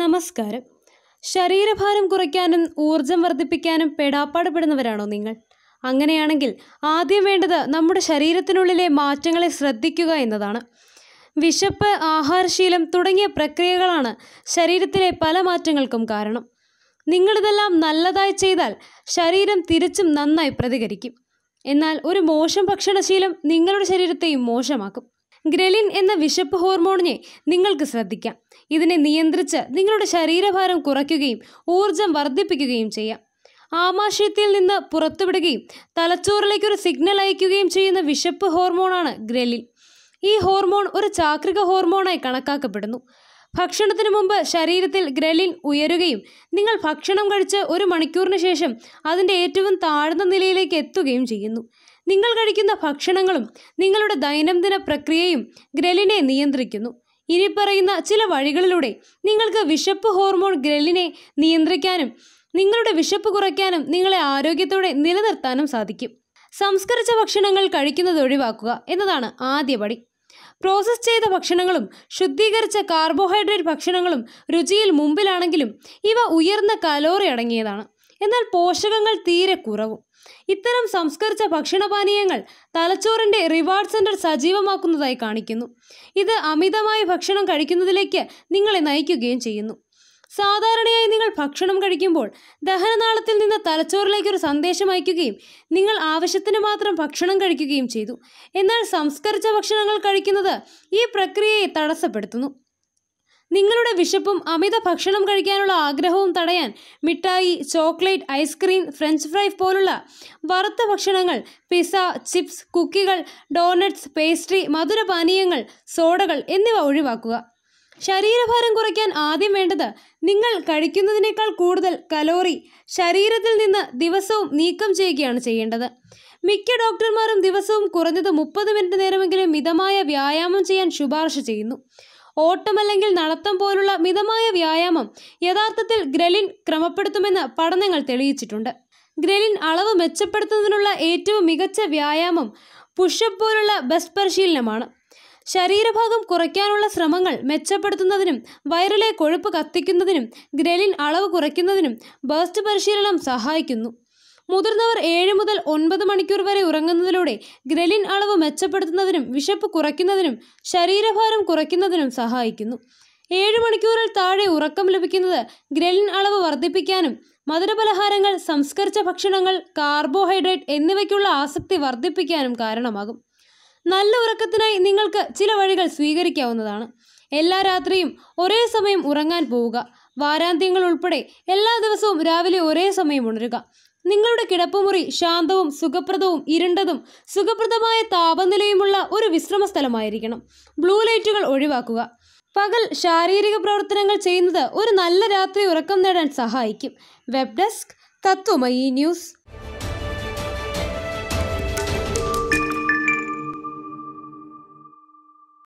നമസ്കാരം ശരീരഭാരം കുറയ്ക്കാനും ഊർജം വർദ്ധിപ്പിക്കാനും പെടാപ്പാട് പെടുന്നവരാണോ നിങ്ങൾ അങ്ങനെയാണെങ്കിൽ ആദ്യം വേണ്ടത് നമ്മുടെ ശരീരത്തിനുള്ളിലെ മാറ്റങ്ങളെ ശ്രദ്ധിക്കുക എന്നതാണ് വിശപ്പ് ആഹാരശീലം തുടങ്ങിയ പ്രക്രിയകളാണ് ശരീരത്തിലെ പല മാറ്റങ്ങൾക്കും കാരണം നിങ്ങളിതെല്ലാം നല്ലതായി ചെയ്താൽ ശരീരം തിരിച്ചും നന്നായി പ്രതികരിക്കും എന്നാൽ ഒരു മോശം ഭക്ഷണശീലം നിങ്ങളുടെ ശരീരത്തെയും മോശമാക്കും ഗ്രലിൻ എന്ന വിശപ്പ് ഹോർമോണിനെ നിങ്ങൾക്ക് ശ്രദ്ധിക്കാം ഇതിനെ നിയന്ത്രിച്ച് നിങ്ങളുടെ ശരീരഭാരം കുറയ്ക്കുകയും ഊർജം വർദ്ധിപ്പിക്കുകയും ചെയ്യാം ആമാശയത്തിൽ നിന്ന് പുറത്തുവിടുകയും തലച്ചോറിലേക്ക് ഒരു സിഗ്നൽ അയക്കുകയും ചെയ്യുന്ന വിശപ്പ് ഹോർമോണാണ് ഗ്രലിൻ ഈ ഹോർമോൺ ഒരു ചാക്രിക ഹോർമോണായി കണക്കാക്കപ്പെടുന്നു ഭക്ഷണത്തിനു മുമ്പ് ശരീരത്തിൽ ഗ്രലിൻ ഉയരുകയും നിങ്ങൾ ഭക്ഷണം കഴിച്ച് ഒരു മണിക്കൂറിന് ശേഷം അതിൻ്റെ ഏറ്റവും താഴ്ന്ന നിലയിലേക്ക് എത്തുകയും ചെയ്യുന്നു നിങ്ങൾ കഴിക്കുന്ന ഭക്ഷണങ്ങളും നിങ്ങളുടെ ദൈനംദിന പ്രക്രിയയും ഗ്രലിനെ നിയന്ത്രിക്കുന്നു ഇനി പറയുന്ന ചില വഴികളിലൂടെ നിങ്ങൾക്ക് വിശപ്പ് ഹോർമോൺ ഗ്രലിനെ നിയന്ത്രിക്കാനും നിങ്ങളുടെ വിശപ്പ് കുറയ്ക്കാനും നിങ്ങളെ ആരോഗ്യത്തോടെ നിലനിർത്താനും സാധിക്കും സംസ്കരിച്ച ഭക്ഷണങ്ങൾ കഴിക്കുന്നത് ഒഴിവാക്കുക എന്നതാണ് ആദ്യപടി പ്രോസസ് ചെയ്ത ഭക്ഷണങ്ങളും ശുദ്ധീകരിച്ച കാർബോഹൈഡ്രേറ്റ് ഭക്ഷണങ്ങളും രുചിയിൽ മുമ്പിലാണെങ്കിലും ഇവ ഉയർന്ന കലോറി അടങ്ങിയതാണ് എന്നാൽ പോഷകങ്ങൾ തീരെ കുറവും ഇത്തരം സംസ്കരിച്ച ഭക്ഷണപാനീയങ്ങൾ തലച്ചോറിൻ്റെ റിവാർഡ് സെൻറ്റർ സജീവമാക്കുന്നതായി കാണിക്കുന്നു ഇത് അമിതമായ ഭക്ഷണം കഴിക്കുന്നതിലേക്ക് നിങ്ങളെ നയിക്കുകയും ചെയ്യുന്നു സാധാരണയായി നിങ്ങൾ ഭക്ഷണം കഴിക്കുമ്പോൾ ദഹനനാളത്തിൽ നിന്ന് തലച്ചോറിലേക്ക് ഒരു സന്ദേശം അയക്കുകയും നിങ്ങൾ ആവശ്യത്തിന് മാത്രം ഭക്ഷണം കഴിക്കുകയും ചെയ്തു എന്നാൽ സംസ്കരിച്ച ഭക്ഷണങ്ങൾ കഴിക്കുന്നത് ഈ പ്രക്രിയയെ തടസ്സപ്പെടുത്തുന്നു നിങ്ങളുടെ വിശപ്പും അമിത ഭക്ഷണം കഴിക്കാനുള്ള ആഗ്രഹവും തടയാൻ മിഠായി ചോക്ലേറ്റ് ഐസ്ക്രീം ഫ്രഞ്ച് ഫ്രൈ പോലുള്ള വറുത്ത ഭക്ഷണങ്ങൾ പിസ ചിപ്സ് കുക്കികൾ ഡോണട്സ് പേസ്ട്രി മധുരപാനീയങ്ങൾ സോഡകൾ എന്നിവ ഒഴിവാക്കുക ശരീരഭാരം കുറയ്ക്കാൻ ആദ്യം വേണ്ടത് നിങ്ങൾ കഴിക്കുന്നതിനേക്കാൾ കൂടുതൽ കലോറി ശരീരത്തിൽ നിന്ന് ദിവസവും നീക്കം ചെയ്യുകയാണ് ചെയ്യേണ്ടത് മിക്ക ഡോക്ടർമാരും ദിവസവും കുറഞ്ഞത് മുപ്പത് മിനിറ്റ് നേരമെങ്കിലും മിതമായ വ്യായാമം ചെയ്യാൻ ശുപാർശ ചെയ്യുന്നു ഓട്ടമല്ലെങ്കിൽ നടത്തം പോലുള്ള മിതമായ വ്യായാമം യഥാർത്ഥത്തിൽ ഗ്രലിൻ ക്രമപ്പെടുത്തുമെന്ന് പഠനങ്ങൾ തെളിയിച്ചിട്ടുണ്ട് ഗ്രലിൻ അളവ് മെച്ചപ്പെടുത്തുന്നതിനുള്ള ഏറ്റവും മികച്ച വ്യായാമം പുഷപ്പ് പോലുള്ള ബസ് പരിശീലനമാണ് ശരീരഭാഗം കുറയ്ക്കാനുള്ള ശ്രമങ്ങൾ മെച്ചപ്പെടുത്തുന്നതിനും വയറിലെ കൊഴുപ്പ് കത്തിക്കുന്നതിനും ഗ്രലിൻ അളവ് കുറയ്ക്കുന്നതിനും ബസ്റ്റ് പരിശീലനം സഹായിക്കുന്നു മുതിർന്നവർ ഏഴ് മുതൽ ഒൻപത് മണിക്കൂർ വരെ ഉറങ്ങുന്നതിലൂടെ ഗ്രലിൻ അളവ് മെച്ചപ്പെടുത്തുന്നതിനും വിശപ്പ് കുറയ്ക്കുന്നതിനും ശരീരഭാരം കുറയ്ക്കുന്നതിനും സഹായിക്കുന്നു ഏഴ് മണിക്കൂറിൽ താഴെ ഉറക്കം ലഭിക്കുന്നത് ഗ്രലിൻ അളവ് വർദ്ധിപ്പിക്കാനും മധുരപലഹാരങ്ങൾ സംസ്കരിച്ച ഭക്ഷണങ്ങൾ കാർബോഹൈഡ്രേറ്റ് എന്നിവയ്ക്കുള്ള ആസക്തി വർദ്ധിപ്പിക്കാനും കാരണമാകും നല്ല ഉറക്കത്തിനായി നിങ്ങൾക്ക് ചില വഴികൾ സ്വീകരിക്കാവുന്നതാണ് എല്ലാ രാത്രിയും ഒരേ സമയം ഉറങ്ങാൻ പോവുക വാരാന്ത്യങ്ങൾ ഉൾപ്പെടെ എല്ലാ ദിവസവും രാവിലെ ഒരേ സമയം ഉണരുക നിങ്ങളുടെ കിടപ്പുമുറി ശാന്തവും സുഖപ്രദവും ഇരുണ്ടതും സുഖപ്രദമായ താപനിലയുമുള്ള ഒരു വിശ്രമ സ്ഥലമായിരിക്കണം ബ്ലൂ ലൈറ്റുകൾ ഒഴിവാക്കുക പകൽ ശാരീരിക പ്രവർത്തനങ്ങൾ ചെയ്യുന്നത് ഒരു നല്ല രാത്രി ഉറക്കം നേടാൻ സഹായിക്കും വെബ് ഡെസ്ക് തത്വമയി ന്യൂസ്